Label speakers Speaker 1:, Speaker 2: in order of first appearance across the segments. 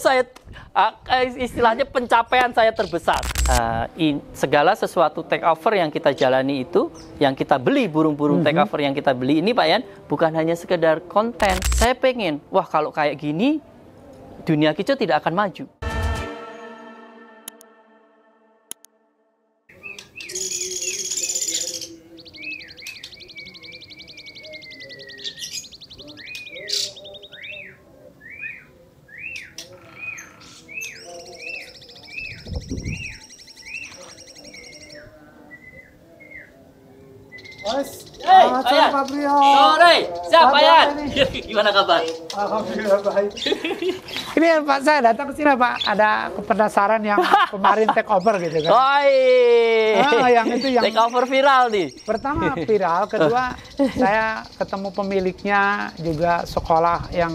Speaker 1: saya istilahnya pencapaian saya terbesar. Uh, in, segala sesuatu take over yang kita jalani itu, yang kita beli burung-burung mm -hmm. take over yang kita beli ini Pak Yan, bukan hanya sekedar konten. Saya pengen, wah kalau kayak gini, dunia kicau tidak akan maju. Gimana kabar? Alhamdulillah baik.
Speaker 2: Ini Pak saya datang ke sini Pak ada kepenasaran yang kemarin take over gitu kan. Oi.
Speaker 1: Ah, yang itu yang take over viral nih. Pertama viral, kedua
Speaker 2: saya ketemu pemiliknya juga sekolah yang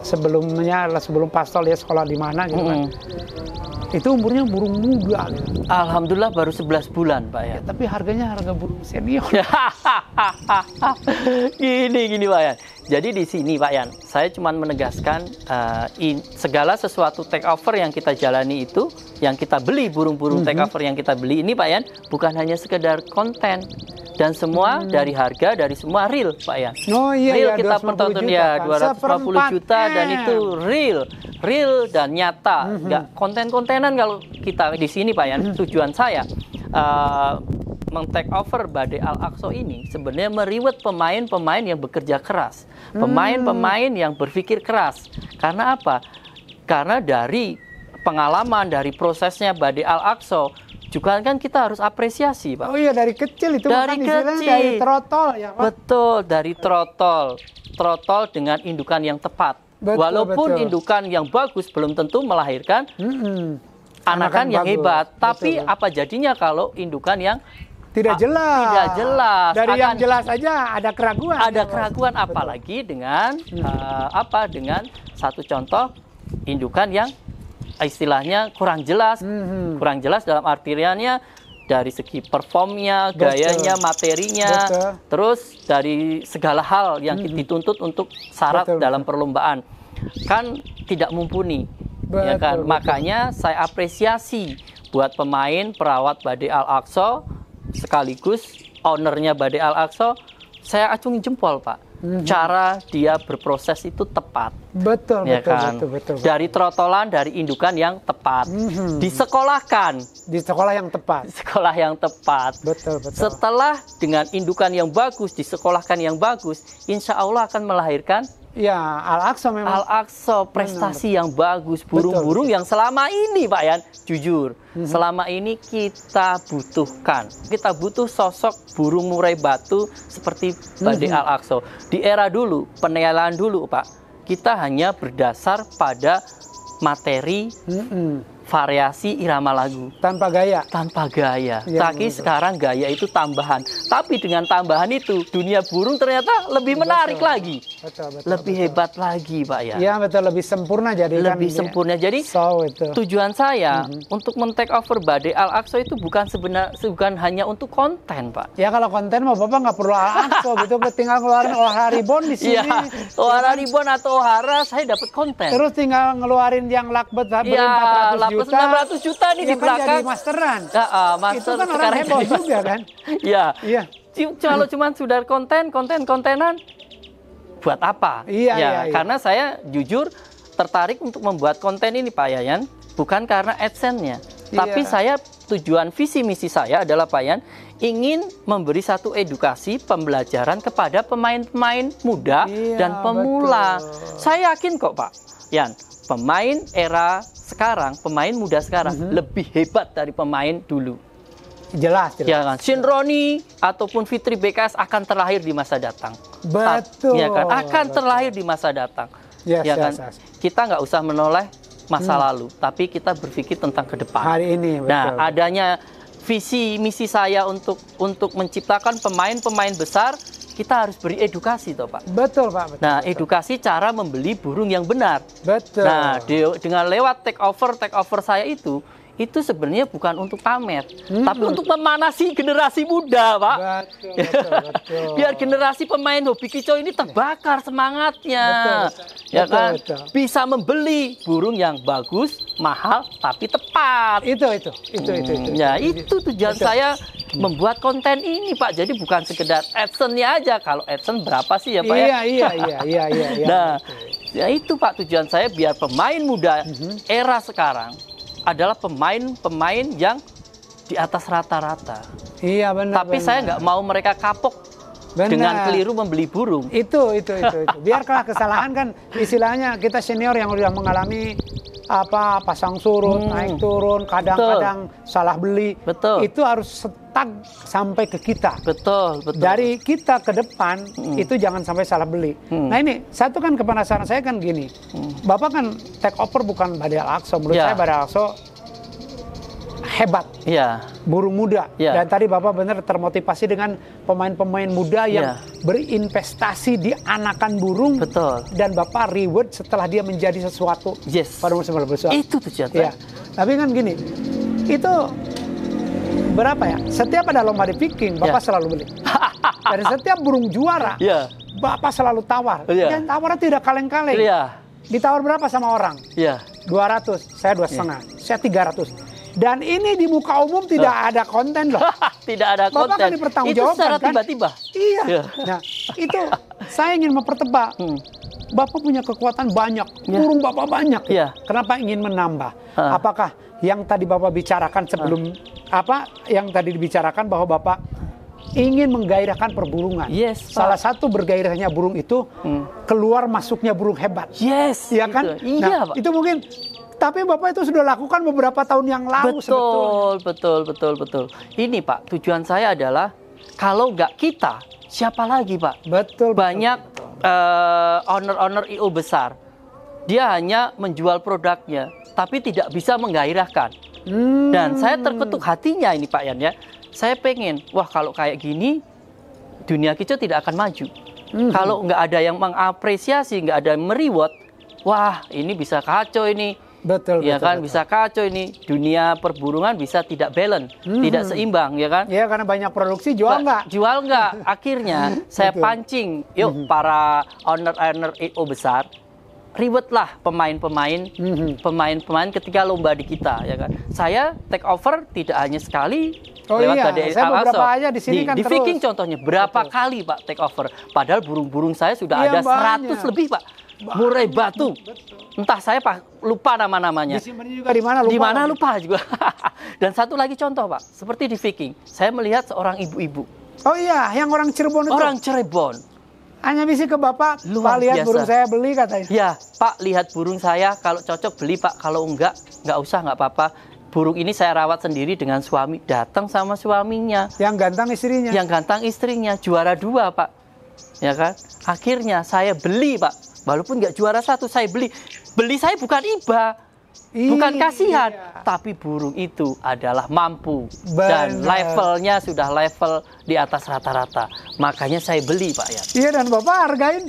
Speaker 2: sebelumnya sebelum pastol ya sekolah di mana gitu kan. Mm
Speaker 1: -hmm
Speaker 2: itu umurnya burung muda. Gitu.
Speaker 1: Alhamdulillah baru 11 bulan, Pak ya. ya tapi
Speaker 2: harganya harga burung senior.
Speaker 1: gini gini, Pak ya. Jadi di sini Pak Yan, saya cuma menegaskan uh, in, segala sesuatu take over yang kita jalani itu, yang kita beli burung-burung mm -hmm. take over yang kita beli ini Pak Yan, bukan hanya sekedar konten dan semua hmm. dari harga dari semua real Pak Yan. Oh iya, real iya, kita pertonton ya 250 juta dan itu real, real dan nyata, mm -hmm. nggak konten-kontenan kalau kita di sini Pak Yan. Mm -hmm. Tujuan saya uh, meng over Badai Al-Aqsa ini sebenarnya meriwet pemain-pemain yang bekerja keras, pemain-pemain hmm. yang berpikir keras. Karena apa? Karena dari pengalaman dari prosesnya Badai Al-Aqsa juga kan kita harus apresiasi, Pak. Oh iya dari kecil itu dari kecil dari
Speaker 2: trotol ya, Pak.
Speaker 1: Betul, dari trotol. Trotol dengan indukan yang tepat. Betul, Walaupun betul. indukan yang bagus belum tentu melahirkan -hmm anakan yang bagus. hebat. Tapi Betul. apa jadinya kalau indukan yang tidak jelas. Tidak jelas. Dari Akan, yang jelas saja ada keraguan. Ada keraguan apalagi Betul. dengan uh, apa dengan satu contoh indukan yang istilahnya kurang jelas. Hmm. Kurang jelas dalam artiannya dari segi performnya, Betul. gayanya, materinya, Betul. terus dari segala hal yang hmm. dituntut untuk syarat Betul. dalam perlombaan kan tidak mumpuni. Ya betul, ya kan? Makanya saya apresiasi buat pemain perawat Badai Al Aqsa sekaligus ownernya Bade Al Aqsa, saya acungi jempol Pak. Mm-hmm. Cara dia berproses itu tepat. Betul, ya betul, kan? betul, betul, betul. Dari trotolan, dari indukan yang tepat. Mm-hmm. Disekolahkan. Di sekolah yang tepat. sekolah yang tepat. Betul, betul. Setelah dengan indukan yang bagus, disekolahkan yang bagus, insya Allah akan melahirkan Ya, Al-Aqsa memang. Al-Aqsa prestasi benar. yang bagus, burung-burung yang selama ini Pak Yan, jujur, hmm. selama ini kita butuhkan. Kita butuh sosok burung murai batu seperti Pak hmm. Al-Aqsa. Di era dulu, penilaian dulu Pak, kita hanya berdasar pada materi hmm variasi irama lagu tanpa gaya tanpa gaya ya, tapi betul. sekarang gaya itu tambahan tapi dengan tambahan itu dunia burung ternyata lebih menarik betul. lagi betul, betul, lebih betul. hebat lagi pak ya ya betul lebih sempurna jadi kan, lebih kan, sempurna jadi so, itu. tujuan saya mm -hmm. untuk men take over bade al aqsa itu bukan sebenar bukan hanya untuk konten pak ya kalau konten mau bapak nggak perlu al aqsa gitu tinggal ngeluarin ohara ribon di sini ya, ohara ribon atau ohara saya dapat konten terus tinggal ngeluarin yang lakbet ya, 400 juta. 900 juta nih ya di kan belakang. Jadi masteran. Nah, uh, master itu kan orang heboh juga kan. Iya. Iya. Kalau cuma sudah konten, konten, kontenan, buat apa? Iya, ya, iya, iya. Karena saya jujur tertarik untuk membuat konten ini Pak Yayan, bukan karena AdSense-nya. Iya. Tapi saya tujuan visi misi saya adalah Pak Yayan ingin memberi satu edukasi pembelajaran kepada pemain-pemain muda iya, dan pemula. Betul. Saya yakin kok Pak Yan, pemain era sekarang, pemain muda sekarang mm -hmm. lebih hebat dari pemain dulu. Jelas, jelas. Ya kan? Sinroni ataupun Fitri BKS akan terlahir di masa datang. Betul. Ya kan? Akan Betul. terlahir di masa datang. Yes, ya kan? yes, kan? Yes. Kita nggak usah menoleh masa hmm. lalu, tapi kita berpikir tentang ke depan. Hari ini. Nah, betul. Nah, adanya visi misi saya untuk untuk menciptakan pemain-pemain besar kita harus beri edukasi toh Pak. Betul Pak. Betul, nah, betul. edukasi cara membeli burung yang benar. Betul. Nah, di, dengan lewat take over take over saya itu itu sebenarnya bukan untuk pamer, hmm. tapi untuk memanasi generasi muda, Pak. Betul, betul, betul. Biar generasi pemain hobi kicau ini terbakar semangatnya. Betul, ya betul, ya kan? Betul, betul. Bisa membeli burung yang bagus, mahal tapi tepat. Itu itu, itu hmm, itu. itu, itu. Hmm, ya, itu tujuan betul. saya membuat konten ini, Pak. Jadi bukan sekedar adsense-nya aja. Kalau adsense berapa sih ya, Pak? Iya, ya? iya, iya, iya, iya. iya, iya nah, betul. ya itu Pak tujuan saya biar pemain muda mm -hmm. era sekarang adalah pemain-pemain yang di atas rata-rata. Iya benar. Tapi benar. saya nggak mau mereka kapok benar. dengan keliru membeli burung. Itu itu itu. itu.
Speaker 2: Biarlah kesalahan kan istilahnya kita senior yang sudah mengalami apa pasang surut, hmm. naik turun, kadang-kadang salah beli. Betul. Itu harus setak sampai ke kita. Betul, betul. Dari kita ke depan hmm. itu jangan sampai salah beli. Hmm. Nah ini satu kan kepanasan saya kan gini. Hmm. Bapak kan take over bukan Badal alakso Menurut ya. saya badai alakso hebat, ya. burung muda. Ya. Dan tadi Bapak benar termotivasi dengan pemain-pemain muda iya. yang ya. berinvestasi di anakan burung. Betul. Dan Bapak reward setelah dia menjadi sesuatu yes. pada musim besar. Itu tujuan. Ya. Tapi kan gini, itu berapa ya? Setiap ada lomba di picking, Bapak ya. selalu beli. Dan setiap burung juara, ya. Bapak selalu tawar. Ya. Dan tawarnya tidak kaleng-kaleng. Ya. Ditawar berapa sama orang? Iya. ratus 200, saya dua setengah, iya. saya saya 300. Dan ini di muka umum tidak ada konten loh.
Speaker 1: tidak ada Bapak kan konten. Bapak kan dipertanggungjawabkan itu secara kan? tiba-tiba. Kan? Iya. Ya. Nah,
Speaker 2: itu saya ingin mempertebak. Hmm. Bapak punya kekuatan banyak, ya. burung Bapak banyak. Ya. Kenapa ingin menambah? Ha. Apakah yang tadi Bapak bicarakan sebelum ha. apa yang tadi dibicarakan bahwa Bapak ingin menggairahkan perburungan. Yes. Salah satu bergairahnya burung itu hmm. keluar masuknya burung hebat. Yes. Iya kan? Gitu. Iya, nah, Pak. Itu mungkin tapi Bapak itu sudah lakukan beberapa tahun yang lalu betul, sebetulnya.
Speaker 1: Betul, betul, betul. Ini Pak, tujuan saya adalah kalau nggak kita, siapa lagi Pak? Betul. Banyak eh, owner-owner uh, IO besar. Dia hanya menjual produknya, tapi tidak bisa menggairahkan. Hmm. Dan saya terketuk hatinya ini Pak Yan ya. Saya pengen, wah kalau kayak gini, dunia kita tidak akan maju. Hmm. Kalau nggak ada yang mengapresiasi, nggak ada yang mereward, wah ini bisa kacau ini Betul. Ya betul, kan betul. bisa kacau ini dunia perburungan bisa tidak balance, hmm. tidak seimbang ya kan? Iya karena banyak produksi jual nggak? Jual nggak. Akhirnya saya betul. pancing, yuk hmm. para owner-owner EO besar ribetlah pemain-pemain hmm. pemain-pemain ketika lomba di kita ya kan. Saya take over tidak hanya sekali oh, lewat iya. KDI saya beberapa aja di sini di, kan di Viking contohnya berapa Betul. kali Pak take over padahal burung-burung saya sudah iya, ada banyak. lebih Pak murai batu. Entah saya Pak lupa nama-namanya. di mana lupa. Di mana lupa juga. Dan satu lagi contoh Pak, seperti di Viking, saya melihat seorang ibu-ibu.
Speaker 2: Oh iya, yang orang Cirebon itu. Orang Cirebon. Hanya misi ke Bapak, Luar Pak lihat biasa. burung saya beli katanya. Iya,
Speaker 1: Pak lihat burung saya, kalau cocok beli Pak, kalau enggak, enggak usah, enggak apa-apa. Burung ini saya rawat sendiri dengan suami, datang sama suaminya. Yang gantang istrinya. Yang gantang istrinya, juara dua Pak. Ya kan? Akhirnya saya beli Pak walaupun nggak juara satu saya beli beli saya bukan iba iya, bukan iya, kasihan iya. tapi burung itu adalah mampu Benar. dan levelnya sudah level di atas rata-rata makanya saya beli pak ya iya dan bapak hargain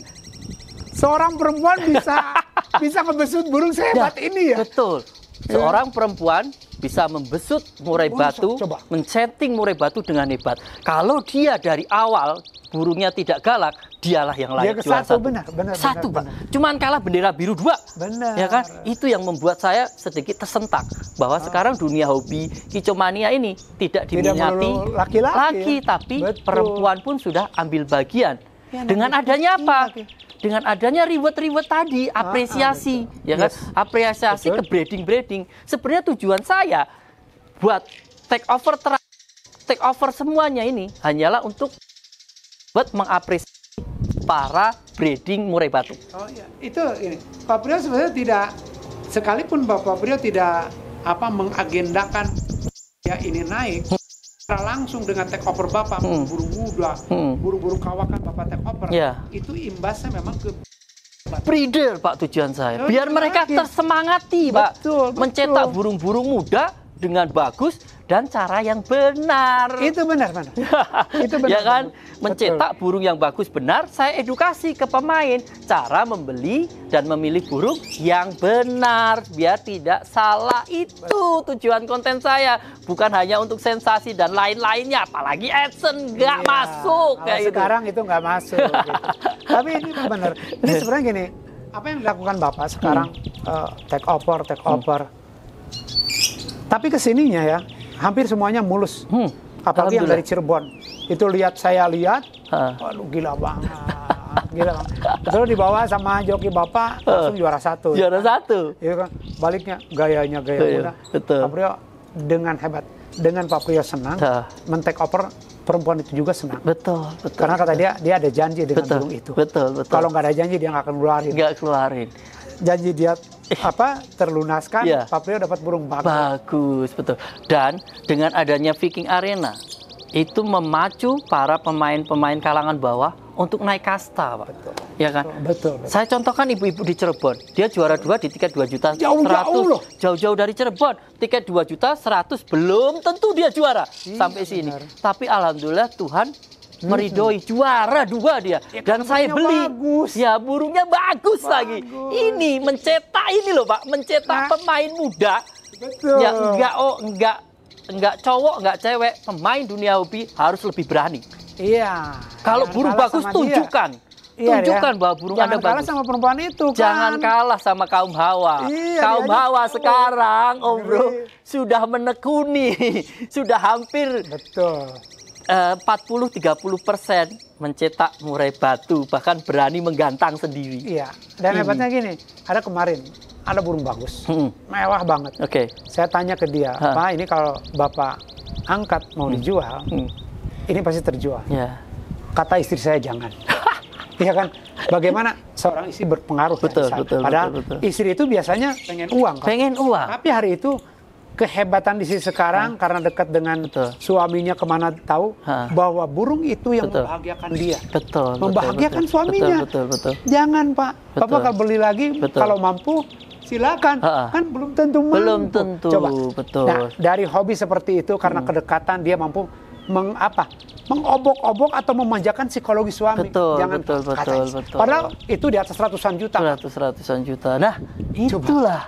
Speaker 1: seorang perempuan bisa bisa ngebesut burung sehebat ya, ini ya betul iya. seorang ya. perempuan bisa membesut murai batu, mencenting murai batu dengan hebat. Kalau dia dari awal burungnya tidak galak, dialah yang layak juara satu. Benar, benar, satu, benar, Pak. Benar. Cuman kalah bendera biru dua.
Speaker 2: Benar. Ya kan?
Speaker 1: Itu yang membuat saya sedikit tersentak bahwa ah. sekarang dunia hobi kicomania ini tidak diminati laki-laki, laki, tapi Betul. perempuan pun sudah ambil bagian Ya, dengan adanya apa? dengan adanya reward-reward tadi, apresiasi, ah, ah, ya kan? Yes. Apresiasi Betul. ke breeding-breeding. Sebenarnya tujuan saya buat take over ter take over semuanya ini hanyalah untuk buat mengapresiasi para breeding murai batu. Oh iya,
Speaker 2: itu ini. Pak Priyo sebenarnya tidak sekalipun Bapak Priyo tidak apa mengagendakan ya ini
Speaker 1: naik. Hmm secara langsung dengan take over Bapak, hmm. buru-buru hmm.
Speaker 2: buru-buru kawakan Bapak take over, yeah. itu imbasnya memang ke
Speaker 1: breeder Pak tujuan saya. Oh, Biar iya. mereka iya. tersemangati Pak. Mencetak burung-burung muda dengan bagus dan cara yang benar. Itu benar, benar. itu benar. ya kan, mencetak Betul. burung yang bagus benar, saya edukasi ke pemain cara membeli dan memilih burung yang benar biar tidak salah. Itu tujuan konten saya, bukan hanya untuk sensasi dan lain-lainnya, apalagi AdSense nggak iya, masuk kayak gitu. Sekarang itu nggak masuk.
Speaker 2: gitu. Tapi ini benar. Ini sebenarnya gini, apa yang dilakukan Bapak sekarang hmm. uh, take over, take over hmm tapi kesininya ya, hampir semuanya mulus. Hmm. Apalagi yang dari Cirebon. Itu lihat saya lihat, ha. waduh gila banget. gila banget. Terus dibawa sama joki bapak, uh. langsung juara satu. Juara ya. satu. Iya kan? Baliknya, gayanya gaya iya, iya. muda. Betul. Pak dengan hebat. Dengan Pak Priyo senang, ha. men take over perempuan itu juga senang. Betul, betul. Karena kata betul. dia, dia ada janji dengan burung itu. Betul, betul. Kalau nggak ada janji, dia nggak akan keluarin. Nggak keluarin janji dia eh. apa terlunaskan, yeah. Paprio dapat burung bagus.
Speaker 1: Bagus, betul. Dan dengan adanya Viking Arena itu memacu para pemain-pemain kalangan bawah untuk naik kasta, Pak. Betul. Ya kan? Betul. betul. Saya contohkan ibu-ibu di Cirebon. Dia juara dua di tiket 2 juta jauh, ya Jauh ya Jauh-jauh dari Cirebon, tiket 2 juta 100 belum tentu dia juara Ih, iya, sampai sini. Benar. Tapi alhamdulillah Tuhan meridoi juara dua dia ya, dan saya beli bagus. ya burungnya bagus, bagus lagi ini mencetak ini loh pak mencetak nah. pemain muda
Speaker 2: Betul. ya enggak oh
Speaker 1: enggak enggak cowok enggak cewek pemain dunia hobi harus lebih berani iya kalau burung bagus tunjukkan dia. tunjukkan iya, ya. bahwa burung Jangan Anda kalah bagus. sama
Speaker 2: perempuan itu kan. Jangan
Speaker 1: kalah sama kaum hawa. Iya, kaum hawa iya. sekarang, Om oh, Bro, sudah menekuni, sudah hampir Betul. 40-30 eh, persen mencetak murai batu bahkan berani menggantang sendiri.
Speaker 2: Iya. Dan hmm. hebatnya gini, ada kemarin ada burung bagus, hmm. mewah banget. Oke. Okay. Saya tanya ke dia, ha. Pak ini kalau bapak angkat mau hmm. dijual, hmm. ini pasti terjual. Iya. Kata istri saya jangan. Iya kan? Bagaimana seorang istri berpengaruh ya, betul, ya, betul, Padahal betul, betul. istri itu biasanya pengen uang. Pengen uang. Tapi hari itu kehebatan di sisi iya. sekarang karena dekat dengan betul. suaminya kemana tahu ha. bahwa burung itu yang betul. membahagiakan dia betul membahagiakan betul, suaminya betul, betul, betul. jangan pak betul. bapak kalau beli lagi betul. kalau mampu silakan ha. kan belum tentu mampu belum tentu coba betul nah, dari hobi seperti itu karena hmm. kedekatan dia mampu mengapa mengobok-obok atau memanjakan psikologi suami. Betul, Jangan betul, betul, betul. Padahal
Speaker 1: itu di atas ratusan juta. Ratus ratusan juta. Nah, itulah.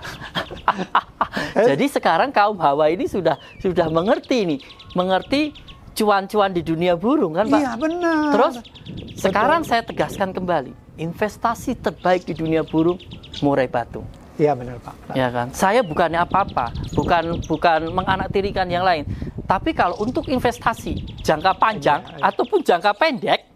Speaker 1: Jadi sekarang kaum hawa ini sudah sudah mengerti nih, mengerti cuan-cuan di dunia burung kan, Pak? Iya,
Speaker 2: benar. Terus betul.
Speaker 1: sekarang saya tegaskan kembali, investasi terbaik di dunia burung murai batu. Iya benar Pak. Iya kan. Saya bukannya apa-apa, bukan bukan menganaktirikan yang lain tapi kalau untuk investasi jangka panjang ya, ya. ataupun jangka pendek,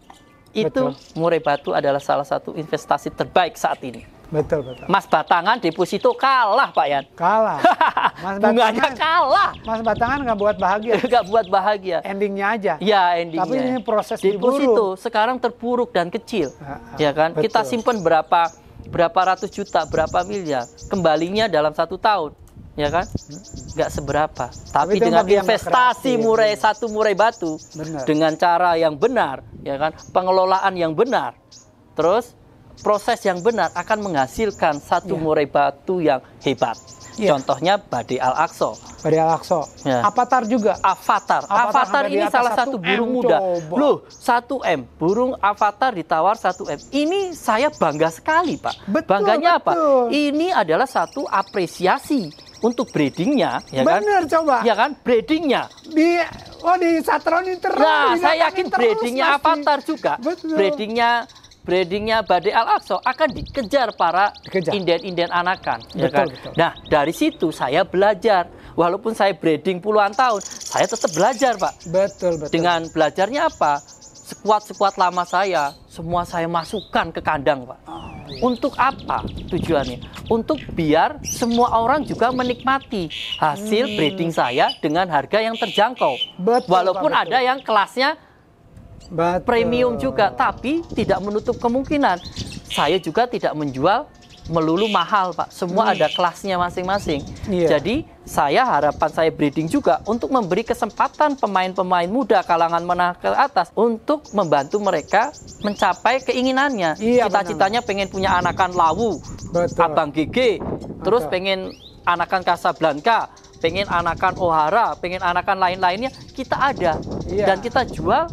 Speaker 1: itu Murai Batu adalah salah satu investasi terbaik saat ini. Betul, betul. Mas Batangan deposito kalah, Pak Yan. Kalah.
Speaker 2: Mas Bunganya kalah. Mas Batangan nggak buat bahagia. Nggak
Speaker 1: buat bahagia. Endingnya aja. Ya, endingnya. Tapi ini proses deposito diburu. sekarang terpuruk dan kecil. Uh, uh, ya kan? Betul. Kita simpan berapa berapa ratus juta, berapa miliar. Kembalinya dalam satu tahun ya kan nggak seberapa tapi, tapi dengan investasi murai gitu. satu murai batu benar. dengan cara yang benar ya kan pengelolaan yang benar terus proses yang benar akan menghasilkan satu ya. murai batu yang hebat ya. contohnya Badi Al Aqsa
Speaker 2: Badi Al Aqsa ya.
Speaker 1: Avatar juga
Speaker 2: Avatar
Speaker 1: Avatar, avatar ini salah satu burung M muda coba. loh satu M burung Avatar ditawar satu M ini saya bangga sekali pak betul, bangganya betul. apa ini adalah satu apresiasi untuk breedingnya ya kan? Bener, kan? coba. Ya kan breedingnya. Di oh di Satron terus. Nah, saya yakin breedingnya avatar juga. Betul. Breedingnya breedingnya Bade Al Aqsa akan dikejar para inden-inden anakan. Ya betul, ya kan? betul. Nah dari situ saya belajar. Walaupun saya breeding puluhan tahun, saya tetap belajar pak. Betul betul. Dengan belajarnya apa? Sekuat-sekuat lama saya, semua saya masukkan ke kandang pak. Oh Iya. Untuk apa tujuannya? Untuk biar semua orang juga menikmati hasil hmm. breeding saya dengan harga yang terjangkau. Betul, Walaupun betul. ada yang kelasnya betul. premium juga, tapi tidak menutup kemungkinan saya juga tidak menjual melulu iya. mahal pak semua hmm. ada kelasnya masing-masing yeah. jadi saya harapan saya breeding juga untuk memberi kesempatan pemain-pemain muda kalangan menengah ke atas untuk membantu mereka mencapai keinginannya Yeah, iya, cita-citanya pengen punya anakan lawu Betul. abang gigi, terus Betul. pengen anakan Casablanca pengen anakan O'Hara pengen anakan lain-lainnya kita ada yeah. dan kita jual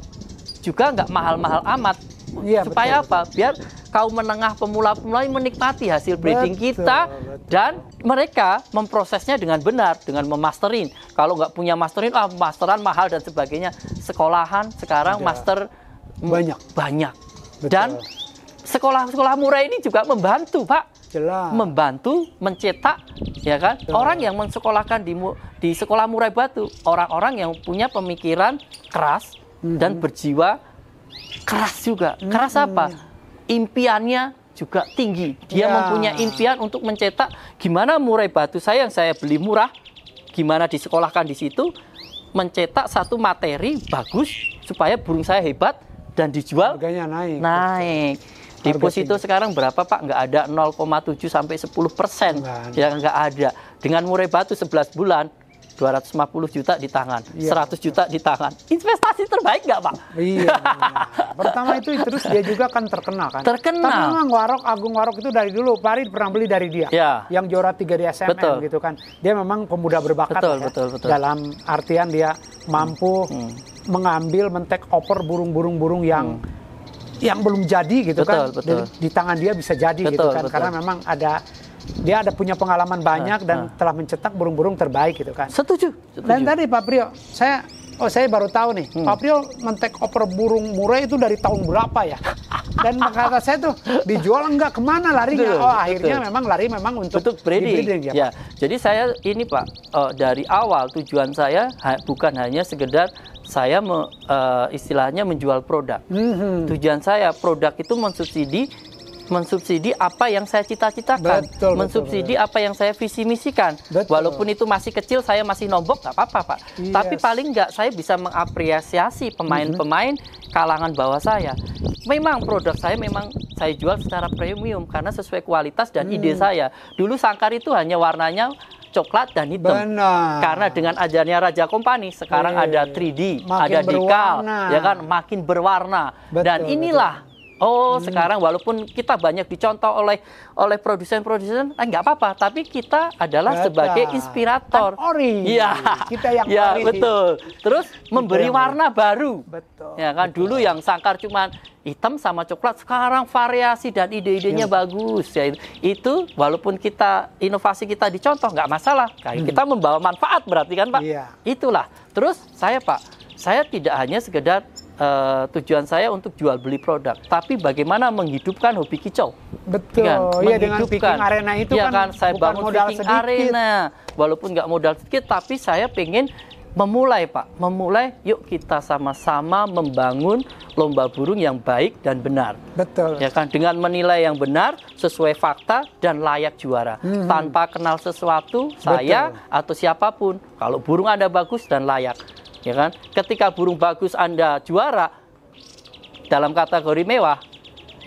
Speaker 1: juga nggak mahal-mahal amat Iya, Supaya betul. apa? Biar kaum menengah pemula-pemula menikmati hasil breeding betul, kita betul. dan mereka memprosesnya dengan benar dengan memasterin. Kalau nggak punya masterin, ah masteran mahal dan sebagainya. Sekolahan sekarang Ada. master banyak banyak betul. dan sekolah-sekolah murah ini juga membantu, Pak. Jelas. membantu mencetak ya kan Jelas. orang yang mensekolahkan di di sekolah Murai Batu orang-orang yang punya pemikiran keras mm -hmm. dan berjiwa keras juga. Keras apa? Impiannya juga tinggi. Dia ya. mempunyai impian untuk mencetak gimana murai batu saya yang saya beli murah, gimana disekolahkan di situ, mencetak satu materi bagus supaya burung saya hebat dan dijual harganya naik. Naik. Deposito sekarang berapa Pak? Enggak ada 0,7 sampai 10 persen. Nggak ya, nggak ada. Dengan murai batu 11 bulan, 250 juta di tangan, iya, 100 juta di tangan. Investasi terbaik nggak, Pak? Iya. Pertama itu terus dia juga
Speaker 2: kan terkenal kan. Terkenal. Tapi memang Warok Agung Warok itu dari dulu Farid pernah beli dari dia. Iya. Yang juara 3 di SMM betul. gitu kan. Dia memang pemuda berbakat betul, ya. Betul, betul. Dalam artian dia mampu hmm. hmm. mengambil mentek oper burung-burung-burung yang hmm. yang belum jadi gitu betul, kan. Betul. Di, di tangan dia bisa jadi gitu betul, gitu kan betul. karena memang ada dia ada punya pengalaman banyak dan ah, ah. telah mencetak burung-burung terbaik gitu kan. Setuju. Dan tadi Pak Prio, saya Oh saya baru tahu nih, hmm. Pak Prio mentek oper burung murai itu dari tahun berapa ya? Dan kata saya tuh dijual enggak kemana lari Betul, oh betul. akhirnya memang lari memang untuk, untuk breeding. breeding ya, ya.
Speaker 1: Jadi saya ini Pak uh, dari awal tujuan saya ha, bukan hanya sekedar saya me, uh, istilahnya menjual produk. Hmm. Tujuan saya produk itu mensubsidi mensubsidi apa yang saya cita-citakan, mensubsidi betul, apa yang saya visi misikan. Betul. Walaupun itu masih kecil, saya masih nombok nggak apa-apa pak. Yes. Iya. Tapi paling nggak saya bisa mengapresiasi pemain-pemain mm-hmm. kalangan bawah saya. Memang produk saya memang saya jual secara premium karena sesuai kualitas dan hmm. ide mm. saya. Dulu sangkar itu hanya warnanya coklat dan hitam. Benar. Karena dengan ajarnya Raja Kompani sekarang iya, ada 3D, iya, makin ada berwarna. ya kan makin berwarna. Betul, dan inilah betul Oh, hmm. sekarang walaupun kita banyak dicontoh oleh oleh produsen-produsen, eh, apa-apa. Tapi kita adalah Betul. sebagai inspirator. Kan ori. Iya. Kita yang ya, ori. betul. Terus kita memberi warna baru. Betul. Ya kan betul. dulu yang sangkar cuman hitam sama coklat, sekarang variasi dan ide-idenya yes. Iya. bagus. Ya itu walaupun kita inovasi kita dicontoh nggak masalah. hmm. kita membawa manfaat berarti kan, Pak? Iya. Itulah. Terus saya, Pak, saya tidak hanya sekedar uh, tujuan saya untuk jual beli produk, tapi bagaimana menghidupkan hobi kicau. Betul. Kan? Iya dengan speaking arena itu ya, kan, kan saya bukan bangun modal sedikit. arena, walaupun nggak modal sedikit, tapi saya pengen memulai Pak, memulai yuk kita sama-sama membangun lomba burung yang baik dan benar. Betul. Ya kan dengan menilai yang benar sesuai fakta dan layak juara. Hmm. Tanpa kenal sesuatu Betul. saya atau siapapun, kalau burung ada bagus dan layak, ya kan? Ketika burung bagus Anda juara dalam kategori mewah,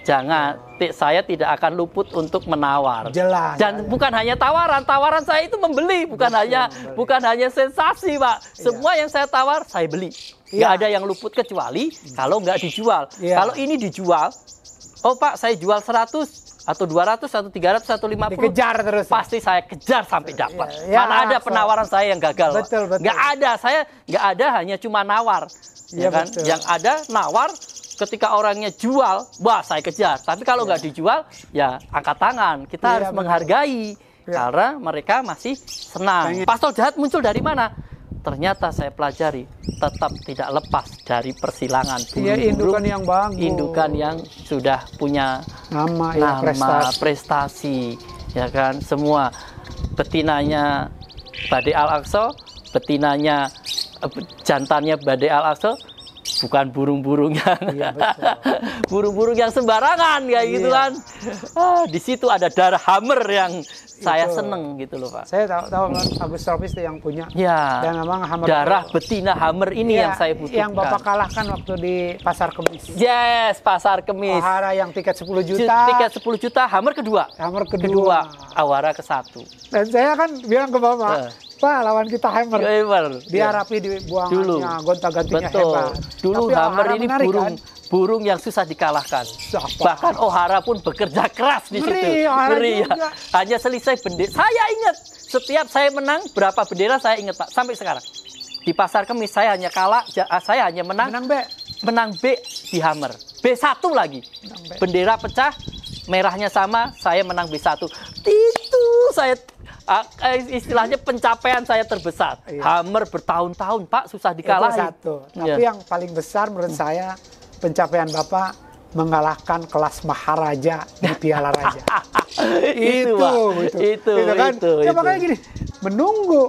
Speaker 1: jangan saya tidak akan luput untuk menawar. Jelas. Dan ya, bukan hanya tawaran, tawaran saya itu membeli, bukan Betul, hanya membeli. bukan hanya sensasi, Pak. Iya. Semua ya. yang saya tawar saya beli. Ya. Gak iya. ada yang luput kecuali kalau nggak dijual. Ya. Kalau ini dijual, oh Pak, saya jual 100, atau 200 atau 300 atau 50 dikejar terus pasti saya kejar sampai ya, dapat ya, mana ya, ada penawaran saya yang gagal betul, betul. nggak ada saya nggak ada hanya cuma nawar ya, ya kan betul. yang ada nawar ketika orangnya jual wah saya kejar tapi kalau nggak ya. dijual ya angkat tangan kita ya, harus betul. menghargai ya. karena mereka masih senang pastor jahat muncul dari mana ternyata saya pelajari tetap tidak lepas dari persilangan iya, bulu ya, indukan yang bagus indukan yang sudah punya
Speaker 2: nama, ya, nama prestasi.
Speaker 1: prestasi ya kan semua betinanya Badai Al Aqsa betinanya eh, jantannya Badai Al Aqsa bukan burung-burung yang iya, burung-burung iya, yang sembarangan kayak gitu iya. gitu kan. Ah, di situ ada darah hammer yang saya seneng gitu loh Pak.
Speaker 2: Saya tahu tahu kan Agus Tropis yang punya. Ya. Dan memang hammer darah itu.
Speaker 1: betina hammer ini ya, yang saya butuhkan. Yang Bapak
Speaker 2: kalahkan waktu di pasar kemis.
Speaker 1: Yes, pasar kemis. Awara yang tiket 10 juta. Tiket 10 juta hammer kedua. Hammer kedua. kedua Awara ke satu. Dan saya kan bilang ke Bapak, uh Wah,
Speaker 2: lawan kita Hammer. Hammer. Dia rapi rapi dibuang dulu.
Speaker 1: gonta-gantinya hebat. Dulu Tapi Hammer ini menarik, burung kan? burung yang susah dikalahkan. Siapa? Bahkan Ohara pun bekerja keras di Ngeri, situ. Ngeri, ya. Hanya selisih bendera. Saya ingat setiap saya menang berapa bendera saya ingat Pak sampai sekarang. Di pasar kemis saya hanya kalah, ah, saya hanya menang. Menang B. Menang B di Hammer. B1 lagi. Bendera pecah, merahnya sama, saya menang B1. Itu saya Ah, eh, istilahnya pencapaian saya terbesar. Iya. Hammer bertahun-tahun Pak susah dikalahin. Itu satu. Tapi yeah. yang
Speaker 2: paling besar menurut saya pencapaian Bapak mengalahkan kelas Maharaja di Piala Raja. itu, itu, itu, itu, itu kan. Itu, ya, itu. makanya gini, menunggu iya.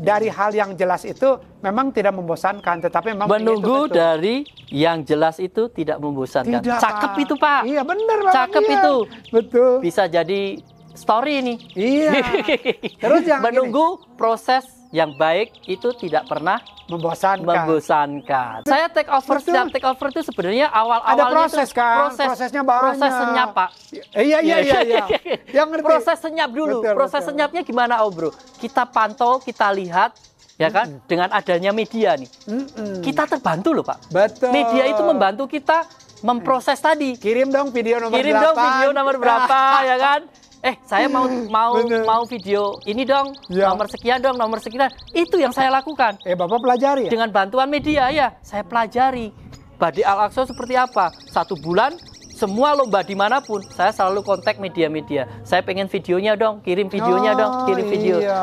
Speaker 2: dari hal yang jelas itu memang tidak membosankan,
Speaker 1: tetapi memang menunggu itu dari yang jelas itu tidak membosankan. Tidak, Cakep Pak. itu Pak. Iya benar Cakep iya. itu. Betul. Bisa jadi story ini, Iya. Terus yang menunggu gini. proses yang baik itu tidak pernah membosankan. Membosankan. Saya take over Betul. setiap take over itu sebenarnya awal awalnya ada proses itu, kan. Proses, Prosesnya banyak. Proses senyap pak. Iya iya iya. iya. yang ngerti. Proses senyap dulu. Betul, proses betul. senyapnya gimana Om oh, Bro? Kita pantau, kita lihat, ya kan? Mm -mm. Dengan adanya media nih, mm -mm. kita terbantu loh pak. Betul. Media itu membantu kita memproses mm. tadi. Kirim dong video nomor Kirim berapa. Kirim dong video nomor berapa, ya kan? eh saya mau mau Bener. mau video ini dong ya. nomor sekian dong nomor sekian itu yang saya lakukan eh bapak pelajari ya? dengan bantuan media ya saya pelajari Badi Al Aqsa seperti apa satu bulan semua lomba dimanapun saya selalu kontak media-media saya pengen videonya dong kirim videonya oh, dong ah, kirim video iya.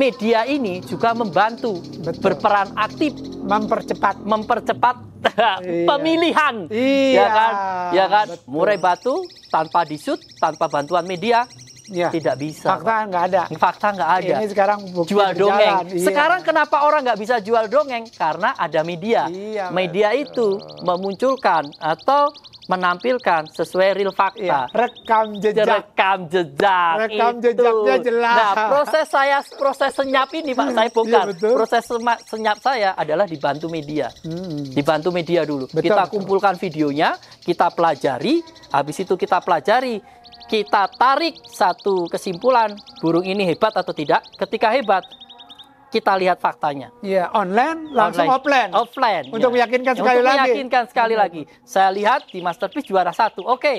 Speaker 1: media ini juga membantu Betul. berperan aktif mempercepat mempercepat iya. pemilihan iya. ya kan ya kan Betul. murai batu tanpa disut tanpa bantuan media ya. tidak bisa. Fakta nggak ada. Fakta nggak ada. Ini sekarang
Speaker 2: bukti jual dongeng. Iya. Sekarang
Speaker 1: kenapa orang nggak bisa jual dongeng? Karena ada media. Iya, media betul. itu memunculkan atau menampilkan sesuai real fakta. Iya. rekam jejak. Rekam jejak. Rekam itu. jelas. Nah, proses saya proses senyap ini Pak saya bukan. Iya, proses senyap saya adalah dibantu media. Hmm. Dibantu media dulu. Betul. Kita kumpulkan videonya, kita pelajari, habis itu kita pelajari kita tarik satu kesimpulan burung ini hebat atau tidak. Ketika hebat, kita lihat faktanya. Iya, online langsung offline. Offline. Untuk yeah. meyakinkan ya, sekali untuk lagi. meyakinkan sekali hmm. lagi. Saya lihat di Masterpiece juara satu. Oke. Okay.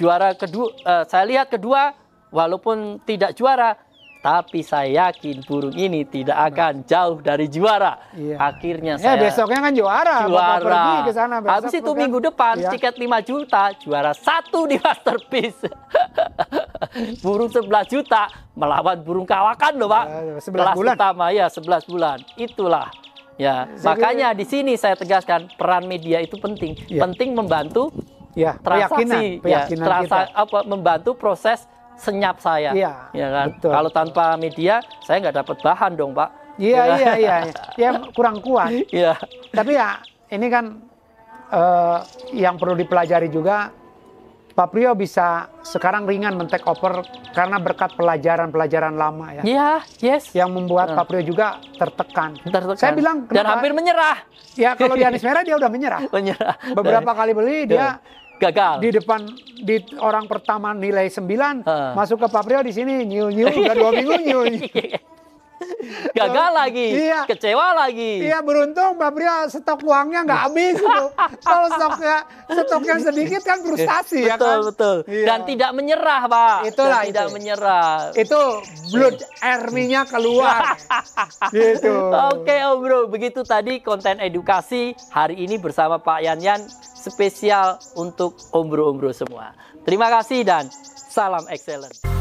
Speaker 1: Juara kedua uh, saya lihat kedua walaupun tidak juara tapi saya yakin burung ini tidak akan jauh dari juara. Iya. Akhirnya ya, saya ya, besoknya kan juara. Juara. Ke Habis itu kan? minggu depan iya. tiket 5 juta, juara satu di Masterpiece. burung 11 juta melawan burung kawakan loh, Pak. Ya, Kelas bulan. utama ya 11 bulan. Itulah Ya, Jadi, makanya di sini saya tegaskan peran media itu penting. iya. Penting membantu iya, ya, transaksi, ya, transa kita. apa membantu proses senyap saya. Iya. Ya kan? Kalau tanpa media saya nggak dapat bahan dong, Pak. Iya, iya, iya. Ya kurang kuat. Iya.
Speaker 2: Tapi ya ini kan uh, yang perlu dipelajari juga Pak Priyo bisa sekarang ringan mentek take over karena berkat pelajaran-pelajaran lama ya. Iya, yes. Yang membuat iya. Pak Priyo juga tertekan. tertekan. Saya bilang kenapa? Dan hampir menyerah. Ya kalau di Anies Merah dia udah menyerah. menyerah. Beberapa kali beli iya. dia gagal. Di depan di orang pertama nilai 9, uh. masuk ke Pak Priyo di sini nyiul nyiul udah dua minggu nyiul. Gagal lagi, iya.
Speaker 1: kecewa lagi. Iya
Speaker 2: beruntung Mbak Pria stok uangnya nggak habis itu. Kalau stoknya stoknya sedikit kan frustasi ya kan. Betul
Speaker 1: betul. Iya. Dan tidak menyerah Pak. Itulah Dan tidak itu. menyerah. Itu blood erminya keluar. gitu. Oke Om Bro, begitu tadi konten edukasi hari ini bersama Pak Yan Yan spesial untuk Om Bro-Om Bro semua. Terima kasih dan salam excellent.